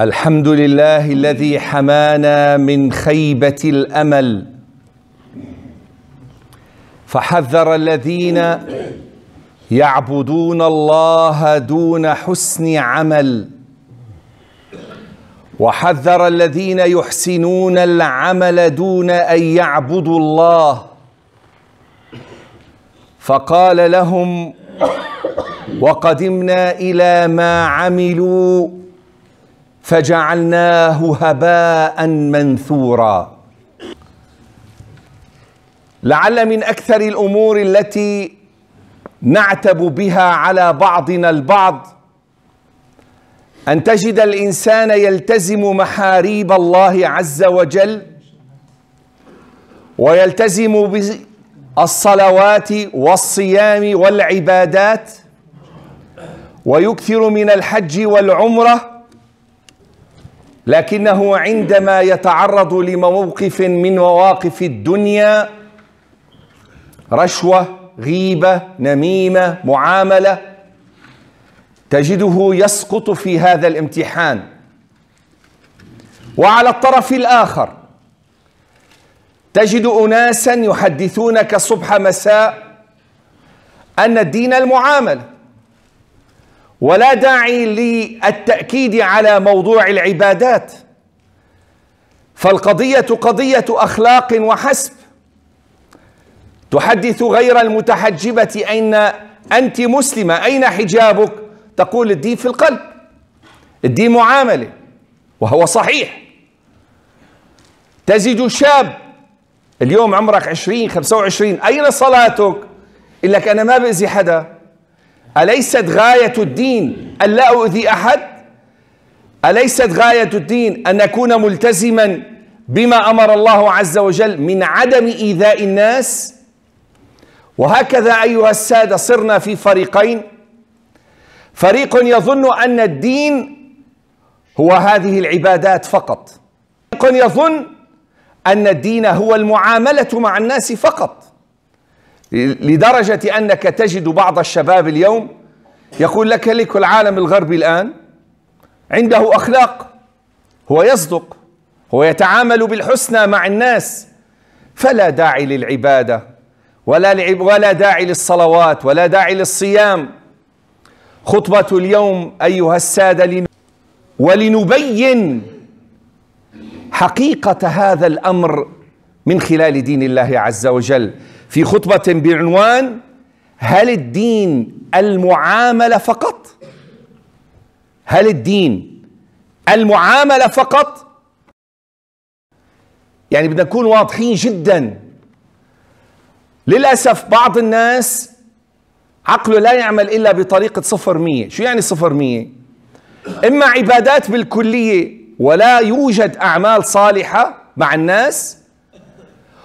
الحمد لله الذي حمانا من خيبه الامل فحذر الذين يعبدون الله دون حسن عمل وحذر الذين يحسنون العمل دون ان يعبدوا الله فقال لهم وقدمنا الى ما عملوا فجعلناه هباء منثورا لعل من اكثر الامور التي نعتب بها على بعضنا البعض ان تجد الانسان يلتزم محاريب الله عز وجل ويلتزم بالصلوات والصيام والعبادات ويكثر من الحج والعمره لكنه عندما يتعرض لموقف من مواقف الدنيا رشوه غيبه نميمه معامله تجده يسقط في هذا الامتحان وعلى الطرف الاخر تجد اناسا يحدثونك صبح مساء ان الدين المعامله ولا داعي للتأكيد على موضوع العبادات فالقضية قضية أخلاق وحسب تحدث غير المتحجبة أين أنت مسلمة أين حجابك تقول الدين في القلب الدين معاملة وهو صحيح تزيد شاب اليوم عمرك 20 25 أين صلاتك؟ يقول لك أنا ما بأذي حدا أليست غاية الدين أن لا أؤذي أحد أليست غاية الدين أن أكون ملتزما بما أمر الله عز وجل من عدم إيذاء الناس وهكذا أيها السادة صرنا في فريقين فريق يظن أن الدين هو هذه العبادات فقط فريق يظن أن الدين هو المعاملة مع الناس فقط لدرجة أنك تجد بعض الشباب اليوم يقول لك لك العالم الغربي الآن عنده أخلاق هو يصدق هو يتعامل بالحسنى مع الناس فلا داعي للعبادة ولا ولا داعي للصلوات ولا داعي للصيام خطبة اليوم أيها السادة ولنبين حقيقة هذا الأمر من خلال دين الله عز وجل في خطبة بعنوان هل الدين المعاملة فقط؟ هل الدين المعاملة فقط؟ يعني بدنا نكون واضحين جدا للأسف بعض الناس عقله لا يعمل إلا بطريقة صفر مية شو يعني صفر مية؟ إما عبادات بالكلية ولا يوجد أعمال صالحة مع الناس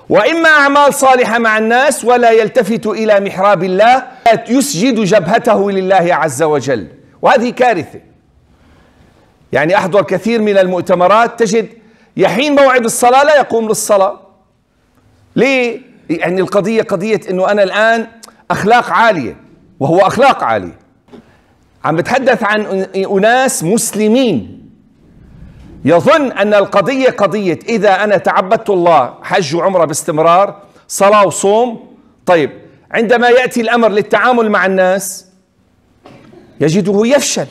واما اعمال صالحه مع الناس ولا يلتفت الى محراب الله يسجد جبهته لله عز وجل وهذه كارثه يعني احضر كثير من المؤتمرات تجد يحين موعد الصلاه لا يقوم للصلاه ليه يعني القضيه قضيه انه انا الان اخلاق عاليه وهو اخلاق عاليه عم بتحدث عن اناس مسلمين يظن أن القضية قضية إذا أنا تعبدت الله حج وعمرة باستمرار صلاة وصوم طيب عندما يأتي الأمر للتعامل مع الناس يجده يفشل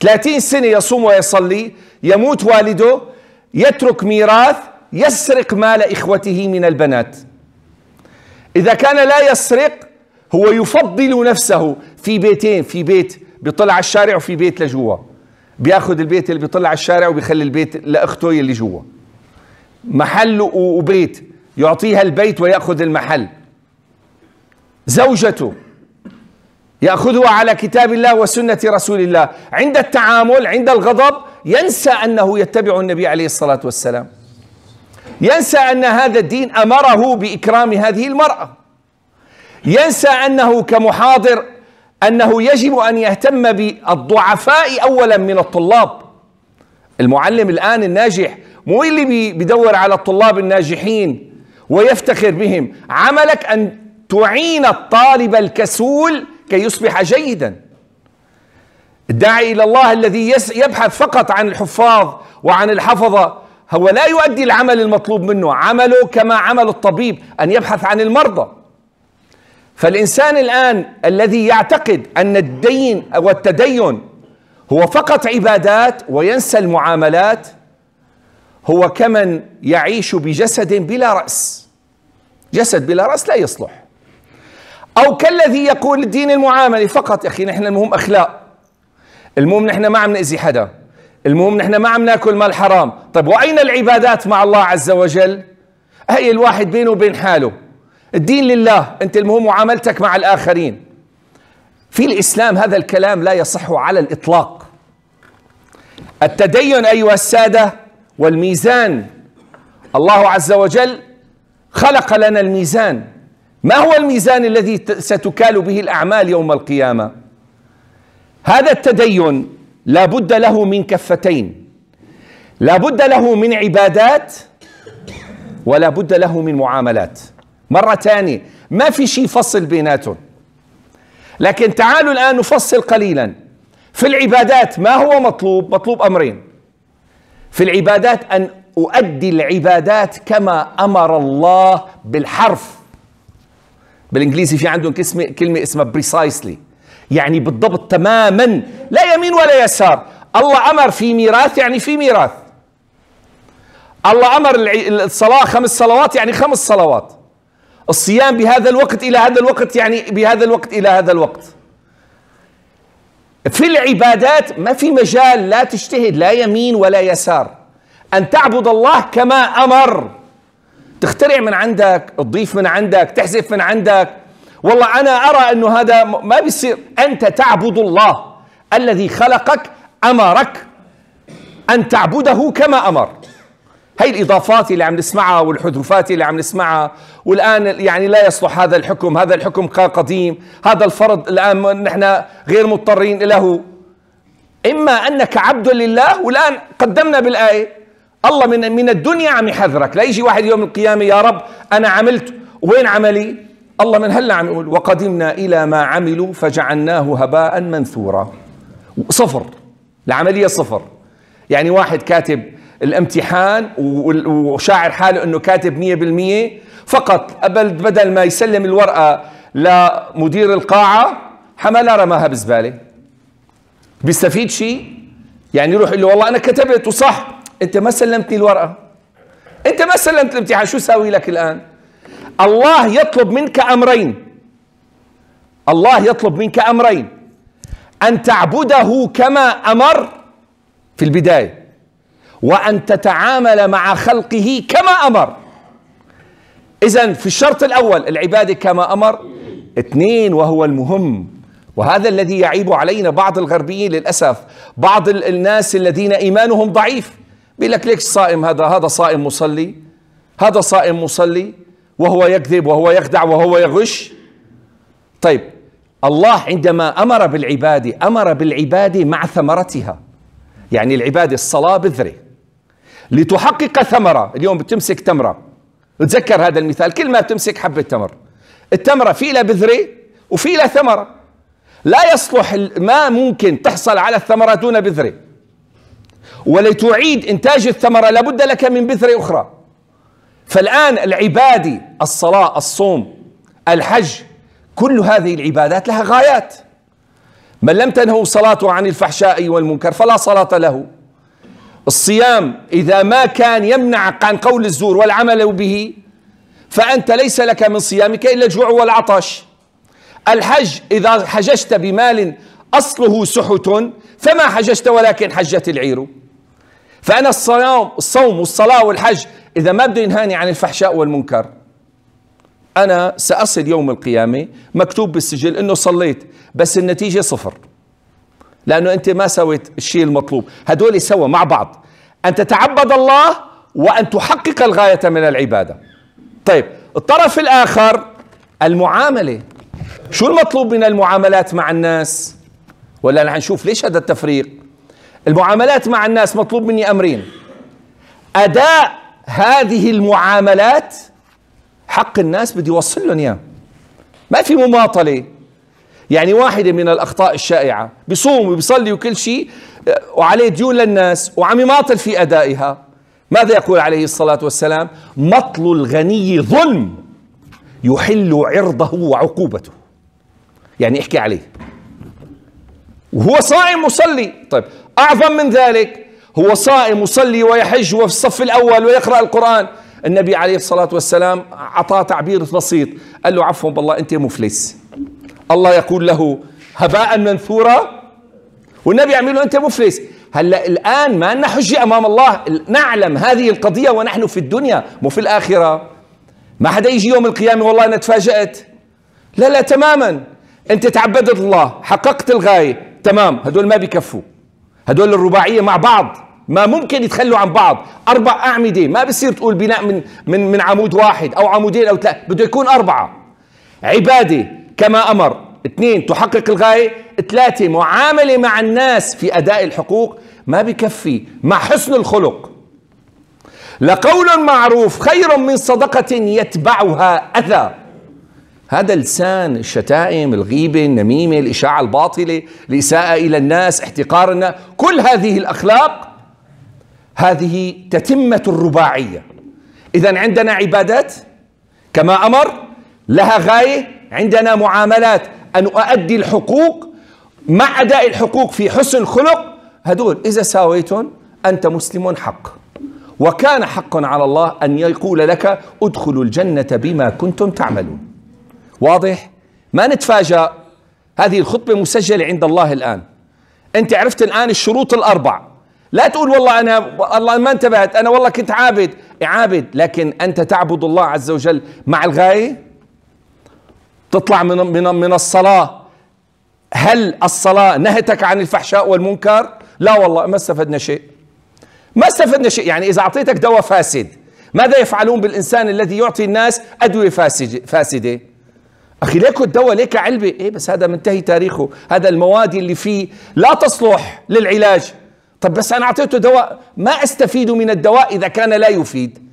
ثلاثين سنة يصوم ويصلي يموت والده يترك ميراث يسرق مال إخوته من البنات إذا كان لا يسرق هو يفضل نفسه في بيتين في بيت بيطلع على الشارع وفي بيت لجوا بياخذ البيت اللي بيطلع على الشارع وبيخلي البيت لاخته اللي جوا محل وبيت يعطيها البيت وياخذ المحل زوجته ياخذها على كتاب الله وسنه رسول الله عند التعامل عند الغضب ينسى انه يتبع النبي عليه الصلاه والسلام ينسى ان هذا الدين امره باكرام هذه المراه ينسى انه كمحاضر أنه يجب أن يهتم بالضعفاء أولا من الطلاب المعلم الآن الناجح مو اللي بيدور على الطلاب الناجحين ويفتخر بهم عملك أن تعين الطالب الكسول كي يصبح جيدا الداعي إلى الله الذي يبحث فقط عن الحفاظ وعن الحفظة هو لا يؤدي العمل المطلوب منه عمله كما عمل الطبيب أن يبحث عن المرضى فالإنسان الآن الذي يعتقد أن الدين أو التدين هو فقط عبادات وينسى المعاملات هو كمن يعيش بجسد بلا رأس جسد بلا رأس لا يصلح أو كالذي يقول الدين المعاملة فقط يا أخي نحن المهم أخلاق المهم نحن ما عم نأذي حدا المهم نحن ما عم ناكل مال حرام طيب وأين العبادات مع الله عز وجل هي الواحد بينه وبين حاله الدين لله أنت المهم معاملتك مع الآخرين في الإسلام هذا الكلام لا يصح على الإطلاق التدين أيها السادة والميزان الله عز وجل خلق لنا الميزان ما هو الميزان الذي ستكال به الأعمال يوم القيامة هذا التدين لا بد له من كفتين لا بد له من عبادات ولا بد له من معاملات مرة ثانية ما في شيء فصل بيناتهم لكن تعالوا الآن نفصل قليلا في العبادات ما هو مطلوب مطلوب أمرين في العبادات أن أؤدي العبادات كما أمر الله بالحرف بالإنجليزي في عندهم كلمة اسمها precisely يعني بالضبط تماما لا يمين ولا يسار الله أمر في ميراث يعني في ميراث الله أمر الصلاة خمس صلوات يعني خمس صلوات الصيام بهذا الوقت إلى هذا الوقت يعني بهذا الوقت إلى هذا الوقت في العبادات ما في مجال لا تجتهد لا يمين ولا يسار أن تعبد الله كما أمر تخترع من عندك تضيف من عندك تحذف من عندك والله أنا أرى أنه هذا ما بيصير أنت تعبد الله الذي خلقك أمرك أن تعبده كما أمر هي الإضافات اللي عم نسمعها والحذوفات اللي عم نسمعها والآن يعني لا يصلح هذا الحكم هذا الحكم كان قديم هذا الفرض الآن نحن غير مضطرين له إما أنك عبد لله والآن قدمنا بالآية الله من من الدنيا عم يحذرك لا يجي واحد يوم القيامة يا رب أنا عملت وين عملي الله من هلا عم يقول وقدمنا إلى ما عملوا فجعلناه هباء منثورا صفر العملية صفر يعني واحد كاتب الامتحان وشاعر حاله انه كاتب 100% فقط قبل بدل ما يسلم الورقه لمدير القاعه حملها رماها بزباله بيستفيد شيء يعني يروح يقول له والله انا كتبت وصح انت ما سلمتني الورقه انت ما سلمت الامتحان شو ساوي لك الان الله يطلب منك امرين الله يطلب منك امرين ان تعبده كما امر في البدايه وأن تتعامل مع خلقه كما أمر إذا في الشرط الأول العبادة كما أمر اثنين وهو المهم وهذا الذي يعيب علينا بعض الغربيين للأسف بعض الناس الذين إيمانهم ضعيف بيقول لك ليش صائم هذا هذا صائم مصلي هذا صائم مصلي وهو يكذب وهو يخدع وهو يغش طيب الله عندما أمر بالعبادة أمر بالعبادة مع ثمرتها يعني العبادة الصلاة بذرة لتحقق ثمرة اليوم بتمسك تمرة تذكر هذا المثال كل ما بتمسك حبة تمر التمرة في لها بذرة وفي لها ثمرة لا يصلح ما ممكن تحصل على الثمرة دون بذرة ولتعيد إنتاج الثمرة لابد لك من بذرة أخرى فالآن العبادة الصلاة الصوم الحج كل هذه العبادات لها غايات من لم تنهوا صلاته عن الفحشاء والمنكر فلا صلاة له الصيام إذا ما كان يمنعك عن قول الزور والعمل به فأنت ليس لك من صيامك إلا الجوع والعطش الحج إذا حججت بمال أصله سحت فما حججت ولكن حجت العير فأنا الصيام الصوم والصلاة والحج إذا ما بده ينهاني عن الفحشاء والمنكر أنا سأصل يوم القيامة مكتوب بالسجل أنه صليت بس النتيجة صفر لأنه أنت ما سويت الشيء المطلوب هدول سوا مع بعض أن تتعبد الله وأن تحقق الغاية من العبادة طيب الطرف الآخر المعاملة شو المطلوب من المعاملات مع الناس ولا حنشوف ليش هذا التفريق المعاملات مع الناس مطلوب مني أمرين أداء هذه المعاملات حق الناس بدي اوصل لهم اياه ما في مماطله يعني واحدة من الأخطاء الشائعة بصوم وبيصلي وكل شيء آه، وعليه ديون للناس وعم يماطل في أدائها ماذا يقول عليه الصلاة والسلام مطل الغني ظلم يحل عرضه وعقوبته يعني احكي عليه وهو صائم مصلي طيب أعظم من ذلك هو صائم مصلي ويحج وفي الصف الأول ويقرأ القرآن النبي عليه الصلاة والسلام أعطاه تعبير بسيط قال له عفوا بالله أنت مفلس الله يقول له هباء منثورا والنبي يعمل له انت مفلس هلا الان ما لنا حجه امام الله نعلم هذه القضيه ونحن في الدنيا مو في الاخره ما حدا يجي يوم القيامه والله انا تفاجات لا لا تماما انت تعبدت الله حققت الغايه تمام هدول ما بكفوا هدول الرباعيه مع بعض ما ممكن يتخلوا عن بعض اربع اعمده ما بصير تقول بناء من من من عمود واحد او عمودين او ثلاثه بده يكون اربعه عباده كما أمر اثنين تحقق الغاية ثلاثة معاملة مع الناس في أداء الحقوق ما بكفي مع حسن الخلق لقول معروف خير من صدقة يتبعها أذى هذا لسان الشتائم الغيبة النميمة الإشاعة الباطلة الإساءة إلى الناس احتقار الناس كل هذه الأخلاق هذه تتمة الرباعية إذا عندنا عبادات كما أمر لها غاية عندنا معاملات أن أؤدي الحقوق مع أداء الحقوق في حسن خلق هدول إذا ساويتهم أنت مسلم حق وكان حقا على الله أن يقول لك ادخلوا الجنة بما كنتم تعملون واضح؟ ما نتفاجأ هذه الخطبة مسجلة عند الله الآن أنت عرفت الآن الشروط الأربع لا تقول والله أنا الله ما انتبهت أنا والله كنت عابد عابد لكن أنت تعبد الله عز وجل مع الغاية تطلع من من من الصلاه هل الصلاه نهتك عن الفحشاء والمنكر لا والله ما استفدنا شيء ما استفدنا شيء يعني اذا اعطيتك دواء فاسد ماذا يفعلون بالانسان الذي يعطي الناس ادويه فاسده فاسده اخي ليكو الدواء ليك علبه ايه بس هذا منتهي تاريخه هذا المواد اللي فيه لا تصلح للعلاج طب بس انا اعطيته دواء ما استفيد من الدواء اذا كان لا يفيد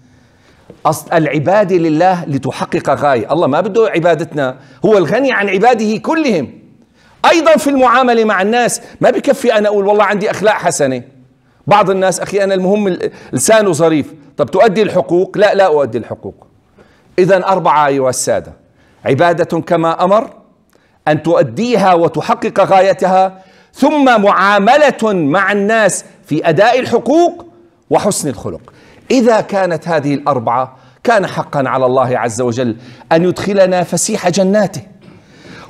أصل العبادة لله لتحقق غاية الله ما بده عبادتنا هو الغني عن عباده كلهم أيضا في المعاملة مع الناس ما بكفي أنا أقول والله عندي أخلاق حسنة بعض الناس أخي أنا المهم لسانه ظريف طب تؤدي الحقوق لا لا أؤدي الحقوق إذا أربعة أيها السادة عبادة كما أمر أن تؤديها وتحقق غايتها ثم معاملة مع الناس في أداء الحقوق وحسن الخلق إذا كانت هذه الأربعة كان حقا على الله عز وجل أن يدخلنا فسيح جناته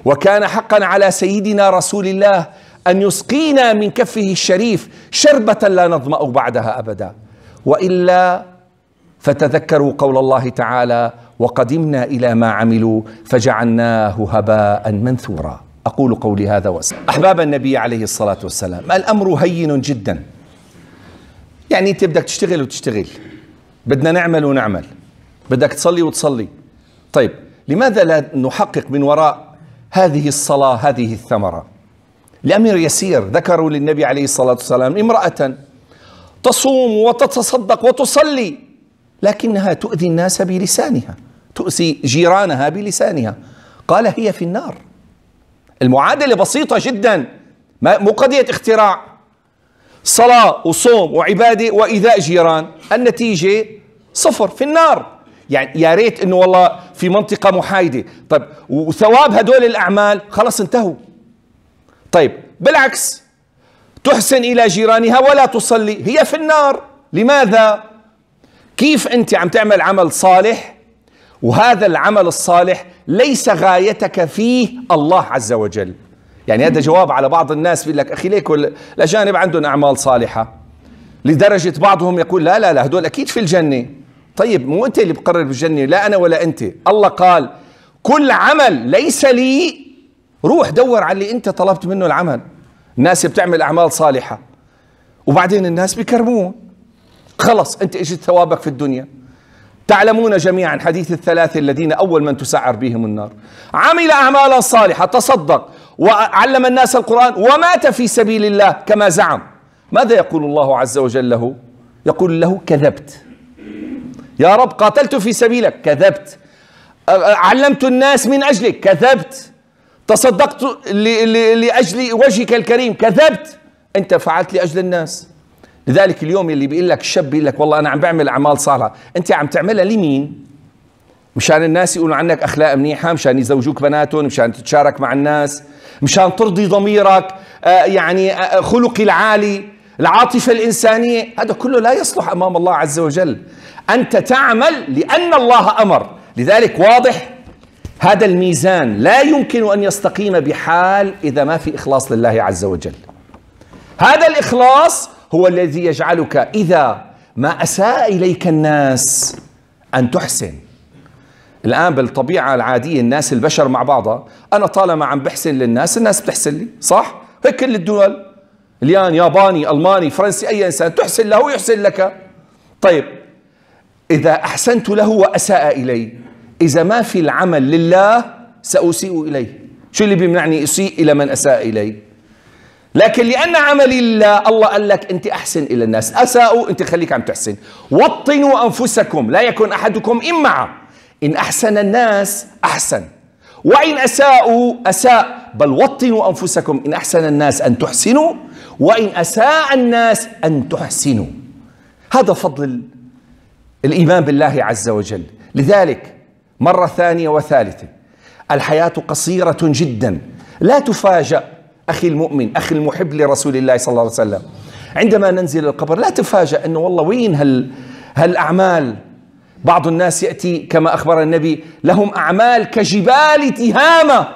وكان حقا على سيدنا رسول الله أن يسقينا من كفه الشريف شربة لا نظمأ بعدها أبدا وإلا فتذكروا قول الله تعالى وقدمنا إلى ما عملوا فجعلناه هباء منثورا أقول قولي هذا وسلم أحباب النبي عليه الصلاة والسلام الأمر هين جدا يعني أنت بدك تشتغل وتشتغل بدنا نعمل ونعمل بدك تصلي وتصلي طيب لماذا لا نحقق من وراء هذه الصلاة هذه الثمرة لأمر يسير ذكروا للنبي عليه الصلاة والسلام امرأة تصوم وتتصدق وتصلي لكنها تؤذي الناس بلسانها تؤذي جيرانها بلسانها قال هي في النار المعادلة بسيطة جدا مو قضية اختراع صلاة وصوم وعبادة وإيذاء جيران النتيجة صفر في النار يعني يا ريت انه والله في منطقه محايده طيب وثواب هدول الاعمال خلص انتهوا طيب بالعكس تحسن الى جيرانها ولا تصلي هي في النار لماذا كيف انت عم تعمل عمل صالح وهذا العمل الصالح ليس غايتك فيه الله عز وجل يعني هذا جواب على بعض الناس بيقول لك اخي ليك الاجانب عندهم اعمال صالحه لدرجه بعضهم يقول لا لا لا هدول اكيد في الجنه طيب مو انت اللي بقرر بالجنه لا انا ولا انت الله قال كل عمل ليس لي روح دور على اللي انت طلبت منه العمل الناس بتعمل اعمال صالحه وبعدين الناس بكرموه خلص انت اجت ثوابك في الدنيا تعلمون جميعا حديث الثلاثة الذين أول من تسعر بهم النار عمل أعمالا صالحة تصدق وعلم الناس القرآن ومات في سبيل الله كما زعم ماذا يقول الله عز وجل له يقول له كذبت يا رب قاتلت في سبيلك كذبت علمت الناس من أجلك كذبت تصدقت لأجل وجهك الكريم كذبت أنت فعلت لأجل الناس لذلك اليوم اللي بيقول لك الشاب بيقول لك والله أنا عم بعمل أعمال صالحة أنت عم تعملها لمين مشان الناس يقولوا عنك أخلاق منيحة مشان يزوجوك بناتهم مشان تتشارك مع الناس مشان ترضي ضميرك آه يعني آه خلقي العالي العاطفة الإنسانية هذا كله لا يصلح أمام الله عز وجل أنت تعمل لأن الله أمر لذلك واضح هذا الميزان لا يمكن أن يستقيم بحال إذا ما في إخلاص لله عز وجل هذا الإخلاص هو الذي يجعلك إذا ما أساء إليك الناس أن تحسن الآن بالطبيعة العادية الناس البشر مع بعضها أنا طالما عم بحسن للناس الناس بتحسن لي صح؟ هيك كل الدول مليان ياباني ألماني فرنسي أي إنسان تحسن له يحسن لك طيب إذا أحسنت له وأساء إلي إذا ما في العمل لله سأسيء إليه شو اللي بيمنعني أسيء إلى من أساء إلي لكن لأن عملي لله الله قال لك أنت أحسن إلى الناس أساءوا أنت خليك عم تحسن وطنوا أنفسكم لا يكون أحدكم إمعة إن أحسن الناس أحسن وإن أساءوا أساء بل وطنوا أنفسكم إن أحسن الناس أن تحسنوا وإن أساء الناس أن تحسنوا هذا فضل الإيمان بالله عز وجل لذلك مرة ثانية وثالثة الحياة قصيرة جدا لا تفاجأ أخي المؤمن أخي المحب لرسول الله صلى الله عليه وسلم عندما ننزل القبر لا تفاجأ أنه والله وين هال هالأعمال بعض الناس يأتي كما أخبر النبي لهم أعمال كجبال تهامة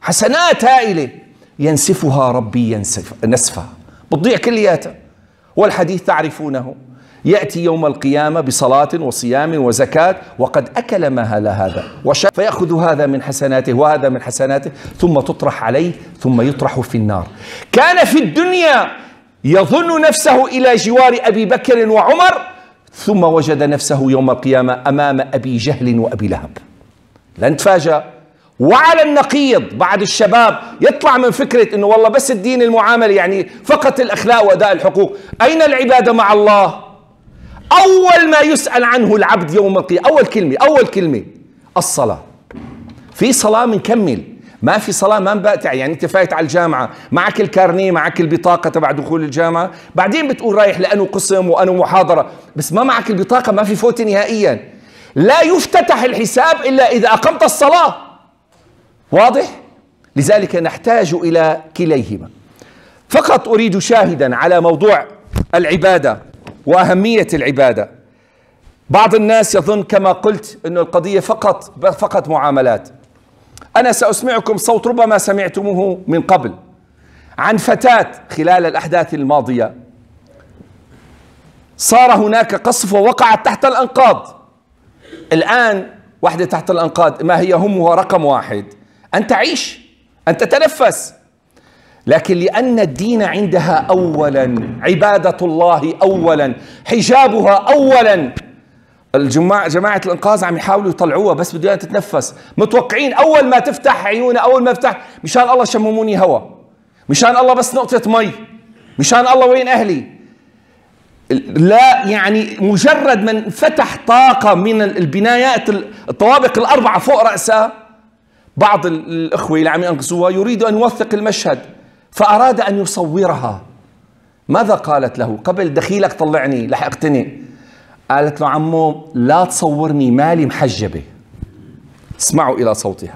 حسنات هائلة ينسفها ربي ينسف نسفها بتضيع كلياتها والحديث تعرفونه يأتي يوم القيامة بصلاة وصيام وزكاة وقد أكل ما هذا وش... فيأخذ هذا من حسناته وهذا من حسناته ثم تطرح عليه ثم يطرح في النار كان في الدنيا يظن نفسه إلى جوار أبي بكر وعمر ثم وجد نفسه يوم القيامة أمام أبي جهل وأبي لهب لن تفاجأ وعلى النقيض بعد الشباب يطلع من فكرة أنه والله بس الدين المعاملة يعني فقط الأخلاق وأداء الحقوق أين العبادة مع الله أول ما يسأل عنه العبد يوم القيامة أول كلمة أول كلمة الصلاة في صلاة منكمل ما في صلاه ما مبقتع يعني انت فايت على الجامعه معك الكارنيه معك البطاقه تبع دخول الجامعه بعدين بتقول رايح لانه قسم وانه محاضره بس ما معك البطاقه ما في فوت نهائيا لا يفتتح الحساب الا اذا اقمت الصلاه واضح لذلك نحتاج الى كليهما فقط اريد شاهدا على موضوع العباده واهميه العباده بعض الناس يظن كما قلت أن القضيه فقط فقط معاملات أنا سأسمعكم صوت ربما سمعتموه من قبل عن فتاة خلال الأحداث الماضية صار هناك قصف ووقعت تحت الأنقاض الآن واحدة تحت الأنقاض ما هي همها رقم واحد أن تعيش أن تتنفس لكن لأن الدين عندها أولا عبادة الله أولا حجابها أولا الجماعة جماعة الإنقاذ عم يحاولوا يطلعوها بس بدها تتنفس متوقعين أول ما تفتح عيونها أول ما تفتح مشان الله شمموني هوا مشان الله بس نقطة مي مشان الله وين أهلي لا يعني مجرد من فتح طاقة من البنايات الطوابق الأربعة فوق رأسها بعض الإخوة اللي عم ينقذوها يريد أن يوثق المشهد فأراد أن يصورها ماذا قالت له قبل دخيلك طلعني لح اقتني قالت له عمو لا تصورني مالي محجبة اسمعوا إلى صوتها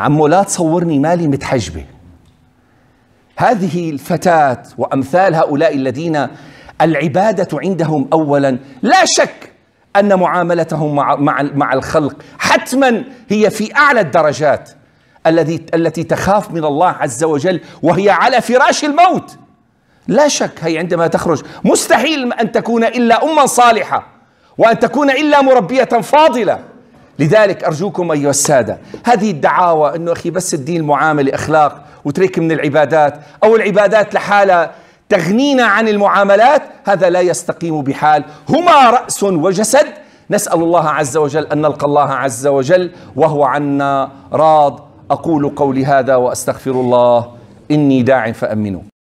عمو لا تصورني مالي متحجبة هذه الفتاة وأمثال هؤلاء الذين العبادة عندهم أولا لا شك أن معاملتهم مع, مع, مع الخلق حتما هي في أعلى الدرجات الذي التي تخاف من الله عز وجل وهي على فراش الموت لا شك هي عندما تخرج مستحيل أن تكون إلا أما صالحة وأن تكون إلا مربية فاضلة لذلك أرجوكم أيها السادة هذه الدعاوى أنه أخي بس الدين معاملة أخلاق وتريك من العبادات أو العبادات لحالها تغنينا عن المعاملات هذا لا يستقيم بحال هما رأس وجسد نسأل الله عز وجل أن نلقى الله عز وجل وهو عنا راض أقول قولي هذا وأستغفر الله إني داع فأمنوا